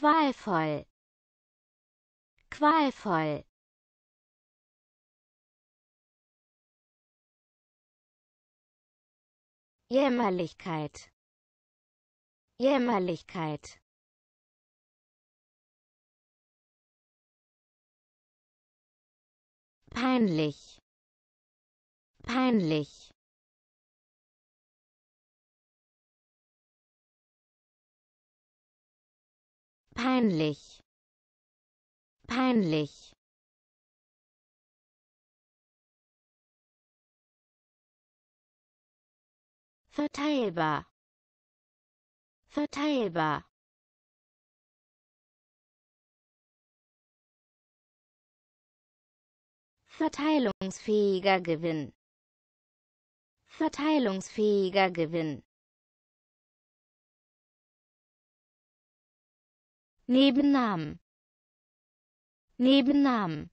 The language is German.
qualvoll qualvoll Jämmerlichkeit Jämmerlichkeit peinlich peinlich peinlich peinlich verteilbar verteilbar verteilungsfähiger Gewinn verteilungsfähiger Gewinn Nebennamen Nebennamen